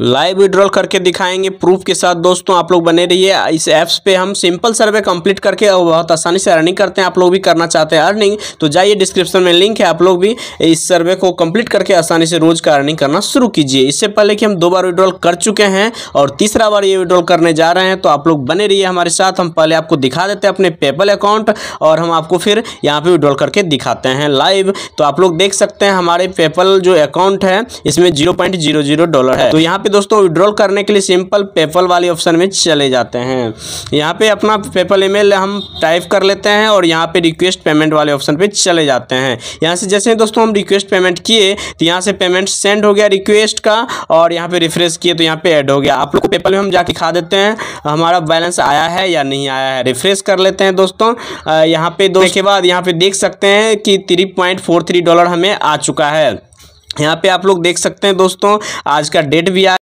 live withdrawal करके दिखाएंगे proof के साथ दोस्तों आप लोग बने रहिए इस ऐप्स पे हम सिंपल सर्वे कंप्लीट करके और बहुत आसानी से अर्निंग करते हैं आप लोग भी करना चाहते हैं अर्निंग तो जाइए डिस्क्रिप्शन में लिंक है आप लोग भी इस सर्वे को कंप्लीट करके आसानी से रोज का अर्निंग करना शुरू कीजिए इससे पहले कि हम दो बार विड्रॉल कर चुके हैं और तीसरा बार ये विड्रॉल करने जा रहे हैं तो आप लोग बने रहिए हमारे साथ हम पहले आपको दिखा देते हैं अपने पेपल अकाउंट और हम आपको फिर यहाँ पर विड्रॉल करके दिखाते हैं लाइव तो आप लोग देख सकते हैं हमारे पेपल जो अकाउंट है इसमें जीरो डॉलर है तो यहाँ पे दोस्तों विड्रॉल करने के लिए सिंपल पेपल वाले ऑप्शन में चले जाते हैं यहाँ पे अपना पेपल ईमेल हम टाइप कर लेते हैं और यहाँ पे रिक्वेस्ट पेमेंट वाले ऑप्शन पे चले जाते हैं यहाँ से जैसे दोस्तों हम रिक्वेस्ट पेमेंट किए तो यहाँ से पेमेंट सेंड हो गया रिक्वेस्ट का और यहाँ पे रिफ्रेश किए तो यहाँ पे ऐड हो गया आप लोग को पेपल में हम जाके खा देते हैं हमारा बैलेंस आया है या नहीं आया है रिफ्रेश कर लेते हैं दोस्तों यहाँ पे दो के बाद यहाँ पे देख सकते हैं कि थ्री डॉलर हमें आ चुका है यहाँ पे आप लोग देख सकते हैं दोस्तों आज का डेट भी आ